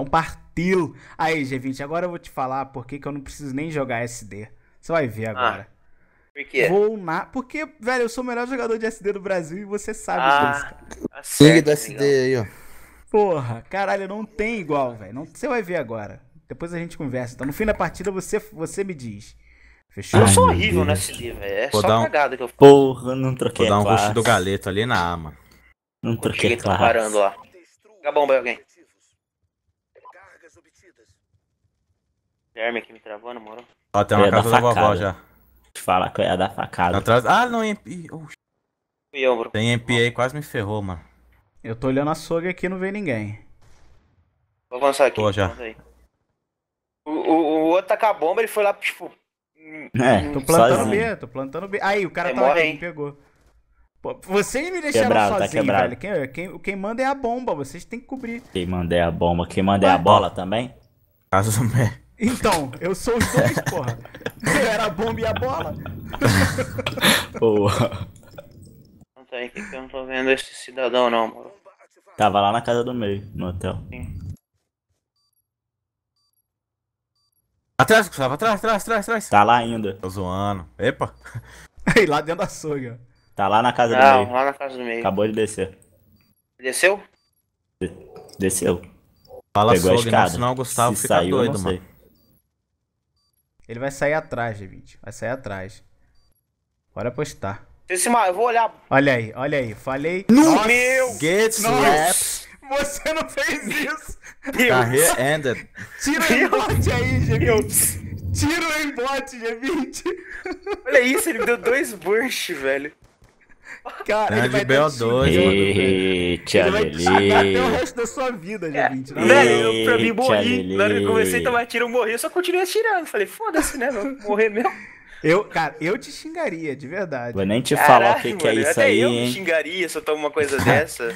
Então partiu! Aí, G20, agora eu vou te falar por que, que eu não preciso nem jogar SD. Você vai ver agora. Ah. Por quê? Vou na... Porque, velho, eu sou o melhor jogador de SD do Brasil e você sabe ah, disso, cara. Sangue tá do SD aí, ó. Porra, caralho, não tem igual, velho. Não... Você vai ver agora. Depois a gente conversa. Então, no fim da partida, você, você me diz. Fechou? Ai, eu sou horrível nesse livro, velho. É Vou só um... cagada que eu faço. Porra, não troquei Vou dar um rosto do galeto ali na arma. Não troquei classe. parando lá. Gabão, alguém. Guilherme aqui me travando, na Ó, tem uma casa é da, da vovó já. Fala que é ia facada. Atrás... Ah, não, MP. Fui eu, bro. Tem MP aí, quase me ferrou, mano. Eu tô olhando a soga aqui e não veio ninguém. Vou avançar aqui. Pô, já. O, o, o, outro tá com a bomba, ele foi lá, tipo. É, hum, tô plantando sozinho. B, tô plantando B. Aí, o cara tá aqui, me pegou. Pô, vocês me deixaram quebrado, tá sozinho, tá velho. Quem, quem, quem manda é a bomba, vocês têm que cobrir. Quem manda é a bomba, quem manda é a bola também? Caso mesmo. Então, eu sou os dois, porra. Eu era a bomba e a bola. Boa. Não tá aí que eu não tô vendo esse cidadão não, mano. Tava lá na casa do meio, no hotel. Sim. Atrás, Gustavo, atrás, atrás, atrás, atrás. Tá lá ainda. Tô zoando. Epa. Aí lá dentro da sogra. Tá lá na casa não, do meio. lá na casa do meio. Acabou de descer. Desceu? Desceu. Fala Pegou a escada. senão o Gustavo Se fica saiu, doido, mano. Ele vai sair atrás, David. Vai sair atrás. Bora apostar. Esse mal, eu vou olhar. Olha aí, olha aí. Falei. No meu! Get slapped. Você não fez isso! Tá Carreira ended. Tira o embote aí, G20. Tira o embote, G20. Olha isso, ele deu dois burst, velho. Cara, Grande ele vai BO2. Eita, ele vai te até o resto da sua vida, é. gente. Né? Velho, eu pra mim morri. Na hora que eu comecei a tomar tiro, eu morri, eu só continuei atirando. Falei, foda-se, né? Vou morrer mesmo. Eu, cara, eu te xingaria, de verdade. Vou nem te Caraca, falar o que, mano, que é isso até aí. Eu hein? me xingaria se eu tomo uma coisa dessa.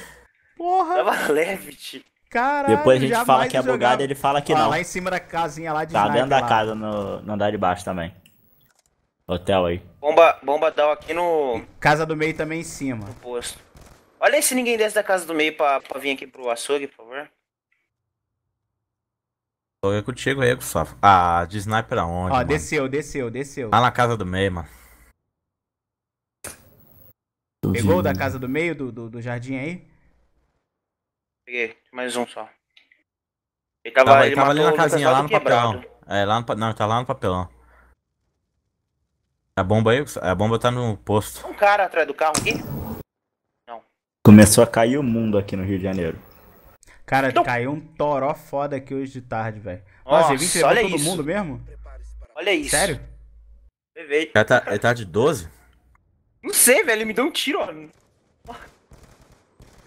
Porra! Tava leve, Caralho, Depois a gente fala que é jogava... bugado, ele fala que ah, não. Lá em cima da casinha lá de Tá dentro da lá. casa no, no andar de baixo também. Hotel aí. Bomba, bomba down aqui no. Casa do meio também em cima. No posto. Olha aí se ninguém desce da casa do meio pra, pra vir aqui pro açougue, por favor. Tô eu é contigo aí, Gustavo. Ah, de sniper aonde? Ó, mano? desceu, desceu, desceu. Lá tá na casa do meio, mano. Pegou da casa do meio do, do, do jardim aí? Peguei, mais um só. Ele tava, tava, ele tava ali na casinha, lá no quebrado. papelão. É, lá no, não, tá lá no papelão. A bomba aí? A bomba tá no posto. Um cara atrás do carro aqui? Não. Começou a cair o mundo aqui no Rio de Janeiro. Cara, Não. caiu um toró foda aqui hoje de tarde, velho. Nossa, Nossa olha todo isso. mundo mesmo? Olha isso. Sério? Perfeito. Ele tá, ele tá de 12? Não sei, velho. Ele me deu um tiro, ó. Ele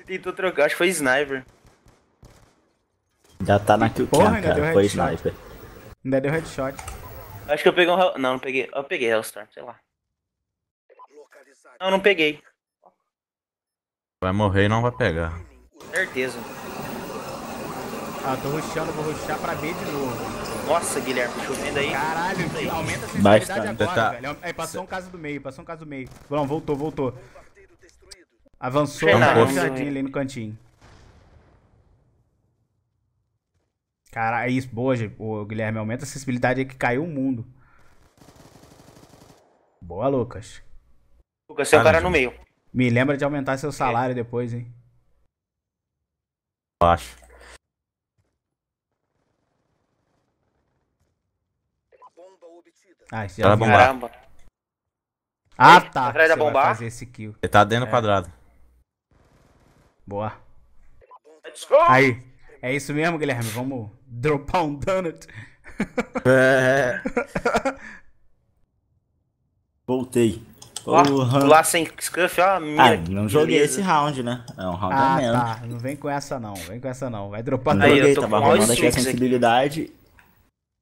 tentou trocar, acho que foi sniper. Já tá na kill cara, foi sniper. Ainda deu headshot. Acho que eu peguei um. Não, não peguei. Eu peguei Hellstorm, sei lá. Não, não peguei. Vai morrer e não vai pegar. Certeza. Ah, tô ruxando, vou ruxar pra B de novo. Nossa, Guilherme, chovendo aí. Caralho, aí. aumenta a sensibilidade agora, tá. velho. É, passou um caso do meio, passou um caso do meio. Não, voltou, voltou. Avançou, tá então um ali no cantinho. Cara, é isso, boa, o Guilherme. Aumenta a acessibilidade aí que caiu o mundo. Boa, Lucas. Lucas, seu cara, cara no meio. Me lembra de aumentar seu salário é. depois, hein? Eu acho. Ah, esse já bombar. Caramba. Ah, tá. Tá fazer esse kill. Ele tá dentro do é. quadrado. Boa. Aí. É isso mesmo, Guilherme? Vamos dropar um donut? É. Voltei. Ó, oh, lá sem scuff, ó. ah, não joguei beleza. esse round, né? É um round ah, é mesmo. Tá, não vem com essa não, vem com essa não. Vai dropar não joguei, tava tá rolando aqui a sensibilidade. Aqui.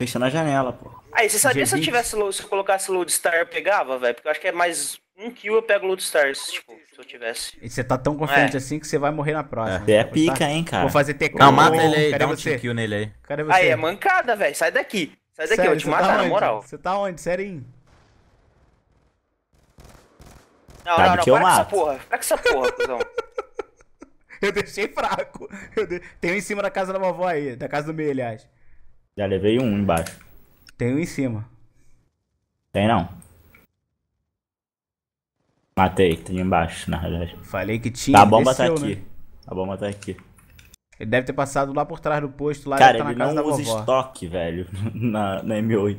Fechando a janela, pô. Aí, você sabia se eu tivesse se eu colocasse load star, eu pegava, velho? Porque eu acho que é mais um kill eu pego Loot Stars, tipo, se eu tivesse. E você tá tão confiante é. assim que você vai morrer na próxima. É, é pica, hein, cara. Vou fazer TK. Não, mata ele aí, Cadê dá você? um kill nele aí. Cadê você? Aí é mancada, velho. Sai daqui. Sai daqui, Sério, eu te matar, tá na moral. Você tá onde? Sério? Não, Sabe não, não, que para eu com essa porra. Para com essa porra, cuzão. eu deixei fraco. Eu de... Tem um em cima da casa da vovó aí, da casa do meio, aliás. Já levei um embaixo. Tem um em cima. Tem não. Matei, tem embaixo, na verdade. Falei que tinha. Tá, a bomba tá desceu, tá aqui. Né? A bomba tá aqui. Ele deve ter passado lá por trás do posto, lá Cara, tá ele não usa estoque, velho, na, na M8.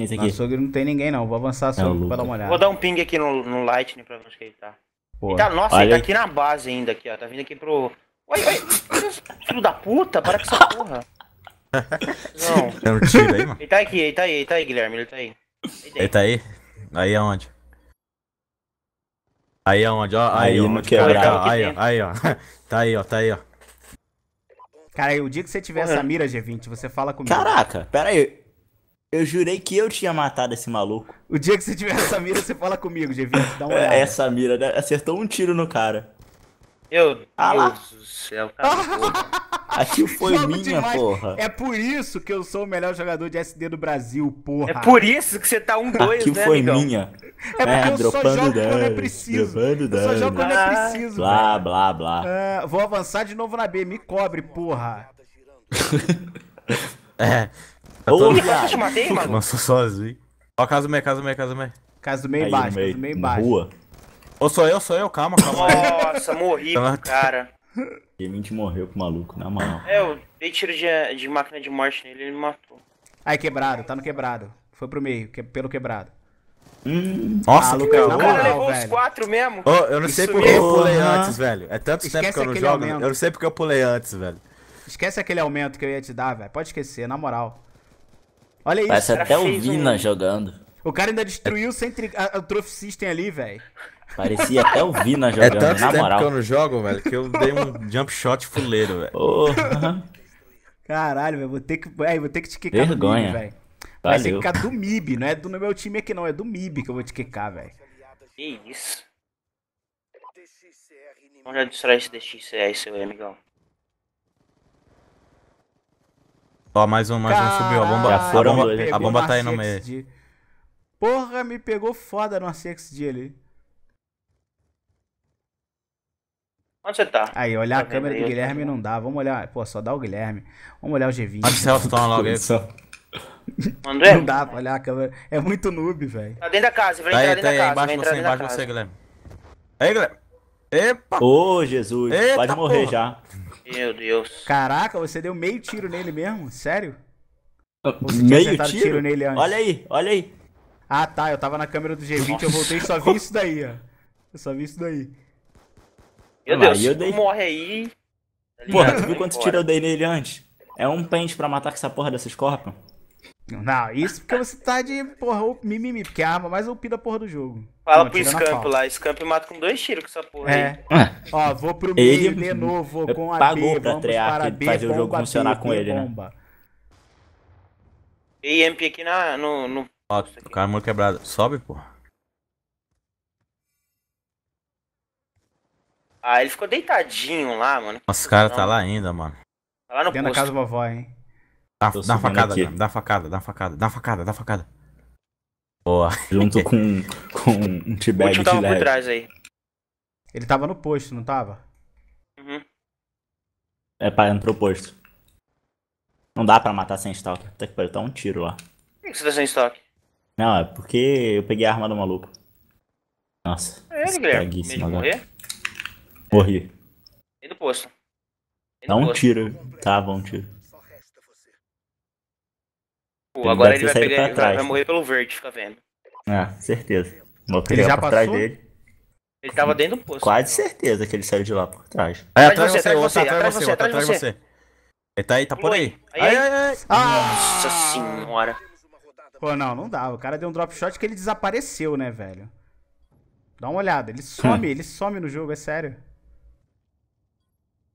É esse aqui. açougue não tem ninguém não, vou avançar só é pra dar uma olhada. Vou dar um ping aqui no, no Lightning pra ver onde que ele tá. Ele tá nossa, Olha ele tá aqui na base ainda, aqui, ó. Tá vindo aqui pro... Oi, oi, filho da puta, para com essa porra. Não. aí, Ele tá aqui, ele tá aí, ele tá aí, Guilherme, ele tá aí. Ele, ele tá aí? Aí aonde? É aí aonde? É ó, aí, aí ó, Aí, ó, aí, ó. Tá aí, ó, tá aí, ó. Cara, o dia que você tiver Porra. essa mira G20, você fala comigo. Caraca, pera aí. Eu jurei que eu tinha matado esse maluco. O dia que você tiver essa mira, você fala comigo, G20. Dá uma olhada. Essa mira, né? acertou um tiro no cara. Eu. ah, Deus lá. do céu, cara. Tá Aqui foi minha, demais. porra. É por isso que eu sou o melhor jogador de SD do Brasil, porra. É por isso que você tá um dois, Aqui né, foi amigão? minha. É, é porque é eu só jogo quando é preciso. Eu só jogo quando é preciso. Blá, velho. blá, blá. Ah, vou avançar de novo na B. Me cobre, porra. é. Ô, tô... eu te matei, mano. Nossa, sozinho. Ó, casa do meio, casa do meio, casa do meio. Casa do meio embaixo, casa do meio embaixo. Rua. Ou sou eu, sou eu, calma, calma. Nossa, morri, cara. G20 morreu o maluco, na moral. É, eu dei tiro de, de máquina de morte nele e ele me matou. Aí, quebrado, tá no quebrado. Foi pro meio, que, pelo quebrado. Hum, Nossa, o ah, Lucas, na moral, levou velho. os quatro mesmo. Oh, eu não sei porque eu pulei antes, velho. É tanto Esquece tempo que eu não jogo. Aumento. Eu não sei porque eu pulei antes, velho. Esquece aquele aumento que eu ia te dar, velho. Pode esquecer, na moral. Olha isso. Parece até o Vina um... Né? jogando. O cara ainda destruiu é. o, centri... a, Trophy System ali, velho. Parecia até o Vina jogando, é tanto na tempo moral. que eu não jogo, velho, que eu dei um jump shot fuleiro, velho. Oh, Caralho, velho, vou ter que, véio, vou ter que te quicar Vergonha. velho. Vai ter que quicar do MIB, não é do é meu time aqui não, é do MIB que eu vou te quicar, velho. Que isso. Vamos já destrói esse DXC seu amigão. Ó, mais um, mais um subiu. A bomba, a bomba, a bomba tá aí no meio. De... Porra, me pegou foda no ACXD ali. Onde você tá? Aí, olhar tá a câmera do Guilherme não dá. Vamos olhar. Pô, só dá o Guilherme. Vamos olhar o G20. Marcelo, toma logo aí, só. André? Não dá pra olhar a câmera. É muito noob, velho. Tá dentro da casa, vai tá entrar aí, dentro tá da aí, casa. Embaixo você, embaixo você, Guilherme. Aí, Guilherme. Epa! Ô, oh, Jesus, Eita, pode morrer porra. já. Meu Deus. Caraca, você deu meio tiro nele mesmo? Sério? Meio tiro? tiro nele antes? Olha aí, olha aí. Ah, tá. Eu tava na câmera do G20, Nossa. eu voltei e só vi isso daí, ó. Eu só vi isso daí. Meu Deus, aí eu dei... morre aí. Tá Porra, tu viu quanto tiro eu dei nele antes? É um pente pra matar com essa porra dessa corpos Não, isso porque você tá de porra, mimimi, porque é a arma mais upi da porra do jogo. Fala não, pro Scamp lá, Scamp mata com dois tiros com essa porra é. aí. Ó, vou pro meio de novo, vou é com a pagou B, pra Treyarch B, fazer o jogo funcionar B, com ele, né? bomba. né? E MP aqui na, no... no... Ó, o cara é mão Sobe, porra. Ah, ele ficou deitadinho lá, mano. Nossa, o cara não. tá lá ainda, mano. Tá lá no Dentro posto. da casa da vovó, hein? Dá, dá facada, cara, dá facada, dá facada, dá facada, dá facada. Boa. Junto com, com um tibete. bag de tava por trás aí. Ele tava no posto, não tava? Uhum. É, pá, entrou posto. Não dá pra matar sem estoque. Até que pariu, tá um tiro lá. Por que, você tá sem estoque? Não, é porque eu peguei a arma do maluco. Nossa. É ele, Guilherme. Medo morrer? É. Morri. E do posto. E Dá um posto. tiro. Tá bom, um tiro. Pô, agora ele vai, pegar, pra ele trás. vai morrer pelo verde, fica vendo. Ah, certeza. Vou pegar ele já pra trás dele. Ele tava dentro do posto Quase certeza que ele saiu de lá por trás. Aí, atrás, atrás de você, atrás de você, atrás de você. Ele tá aí, tá por aí. Aí, aí, aí. Nossa ah! senhora. Pô, não, não dá. O cara deu um drop shot que ele desapareceu, né, velho? Dá uma olhada. Ele some, ele some no jogo, é sério.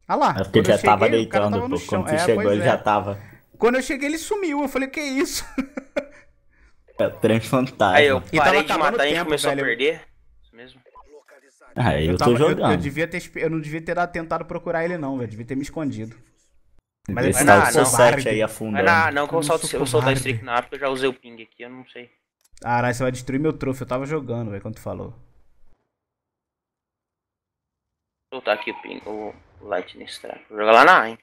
Ah lá. É porque ele já cheguei, tava deitando, tava pô. Quando você é, chegou, ele é. já tava. Quando eu cheguei, ele sumiu. Eu falei, que isso? É o transfantasma. Aí eu parei de matar tempo, e começou velho. a perder. Isso mesmo. Ah, eu, eu tava, tô jogando. Eu, eu, devia ter, eu não devia ter tentado procurar ele, não, velho. Devia ter me escondido. Mas Esse não, não, não, aí afundando. Mas não, não, que eu solto, eu solto streak na África, eu já usei o ping aqui, eu não sei. Caralho, você vai destruir meu troféu. Eu tava jogando, velho, quando tu falou. Vou soltar aqui o ping, Lightning Strike. Vou jogar lá na A, hein?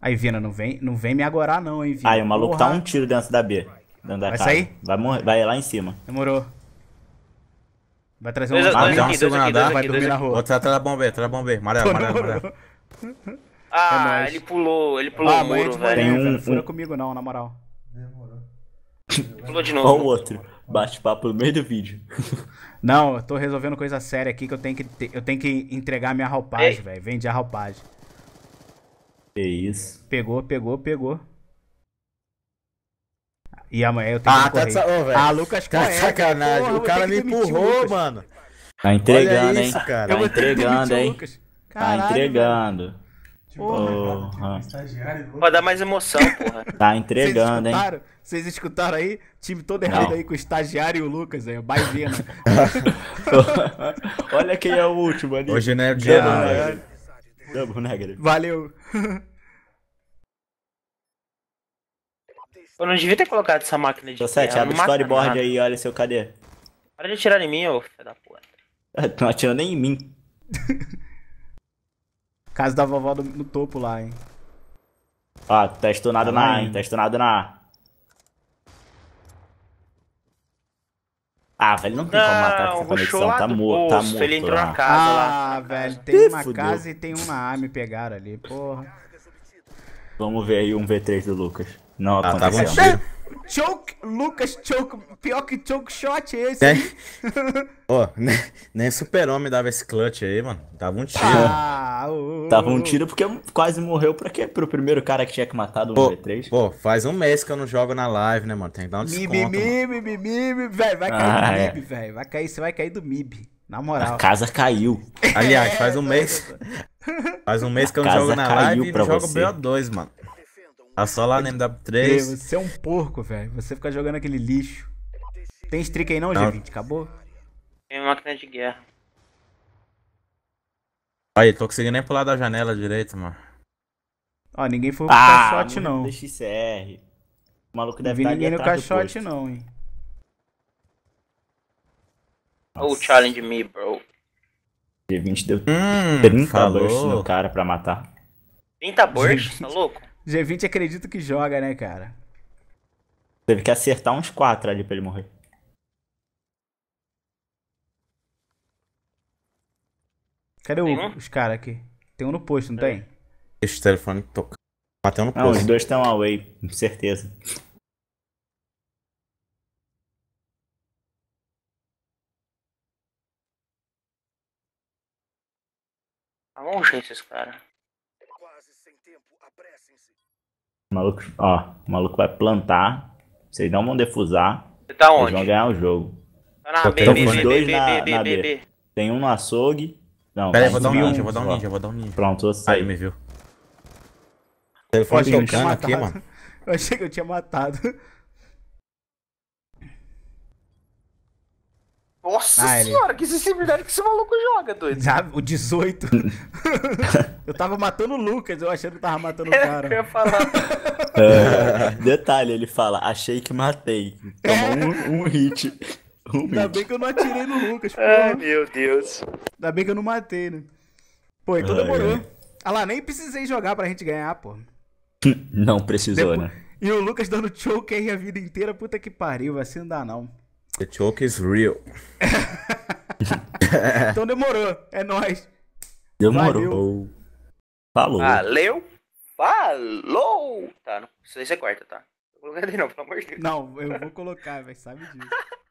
Aí, Vina, não vem, não vem me agorar não, hein, Vina. Aí, o maluco tá Porra. tá um tiro dentro da B. Dentro da vai casa. sair? Vai, morrer, vai lá em cima. Demorou. Vai trazer dois, um... Vai dar uma segunda andar, vai dormir na rua. Vou Outro atrás da bomba, atrás da bomba. Amarelo, amarelo, amarelo. Ah, é ele pulou, ele pulou ah, o muro, velho. Tem um, não fura comigo não, na moral. Demorou. Pulou de novo. Olha o outro. Bate papo no meio do vídeo. Não, eu tô resolvendo coisa séria aqui que eu tenho que, te... eu tenho que entregar minha roupagem, velho. Vende a roupagem. Que isso. Pegou, pegou, pegou. E amanhã eu tenho ah, que tá correr. Tá ah, Lucas tá sacanagem. Porra, o cara me empurrou, mano. Tá entregando, isso, hein? Cara. Tá entregando, hein? Tá entregando. Tipo, tá porra. Pra tipo, dar mais emoção, porra. Tá entregando, Vocês hein? Vocês escutaram aí? Time todo errado Não. aí com o estagiário e o Lucas aí, baivena. Né? Olha quem é o último ali. Hoje não é dia. Né? Double Negro. Valeu. Eu não devia ter colocado essa máquina de. Tô sete, é abre o storyboard aí, olha seu cadê. Para de atirar em mim, ô filho da puta. Não atirou nem em mim. Casa da vovó do, no topo lá, hein. Ó, ah, tá estunado tá na A, hein. Tá estunado na A. Ah, velho, não tem não, como matar essa conexão. Tá morto, tá morto. Ele entrou na casa ah, lá. Ah, velho, tem Ih, uma fudeu. casa e tem um na A, me pegaram ali, porra. Vamos ver aí um V3 do Lucas. Não ah, aconteceu. Tá Choke, Lucas Choke, pior que Choke Shot é esse. Né? Ó, oh, nem, nem Super-Homem dava esse clutch aí, mano. Dava um tiro. Ah, oh, dava um tiro porque quase morreu pra quê? Pro primeiro cara que tinha que matar do 1v3. Pô, faz um mês que eu não jogo na live, né, mano? Tem que dar um desconto. Mib, velho. Vai cair ah, do é. mib, velho. Vai cair, você vai cair do mib. Na moral. A casa caiu. Aliás, faz um mês. Tá, tá, tá. Faz um mês que eu não jogo na live e não jogo BO2, mano. A ah, só lá no MW3. Você é um porco, velho. Você fica jogando aquele lixo. Tem streak aí não, não. G20? Acabou? Tem máquina de guerra. Aí, tô conseguindo nem pular da janela direito, mano. Ó, ninguém foi pro ah, caixote, não. Do XCR. O maluco deve não vi tá ninguém no caixote, não, hein. Oh, challenge me, bro. G20 deu hum, 30 bursts no cara pra matar. 30 bursts? Tá louco? G20 acredito que joga, né, cara? Teve que acertar uns quatro ali pra ele morrer. Cadê o, um? os caras aqui? Tem um no posto, não é. tem? Deixa o telefone tocar. Bateu no posto. Não, os dois estão away, com certeza. Tá um jeito esse cara. O maluco, ó, o maluco vai plantar. Vocês não vão defusar. Você tá onde? Vocês vão ganhar o jogo. Tá na B, dois na, B, Tem um no açougue. Não, Pera aí, eu vou dar um ninja, vou dar um ninja, vou dar um ninja. Pronto, você Aí, me viu. Telefone tocando aqui, mano. Eu achei que eu tinha matado. Nossa ah, senhora, ele... que sensibilidade que esse maluco joga, doido. Já, o 18. eu tava matando o Lucas, eu achando que tava matando o é, cara. É, eu ia falar. É, detalhe, ele fala, achei que matei. Tomou é. um, um hit. Um Ainda hit. bem que eu não atirei no Lucas, Ai, meu Deus. Ainda bem que eu não matei, né? Pô, então Ai, demorou. É. Ah lá, nem precisei jogar pra gente ganhar, pô. Não precisou, Depois... né? E o Lucas dando choke aí a vida inteira, puta que pariu, vai se assim não dá não. The choke is real. então demorou. É nóis. Demorou. Valeu. Falou. Valeu. Falou. Tá, não sei se é quarta, tá? Não vou colocar não, pelo amor de Deus. Não, eu vou colocar, velho. Sabe disso.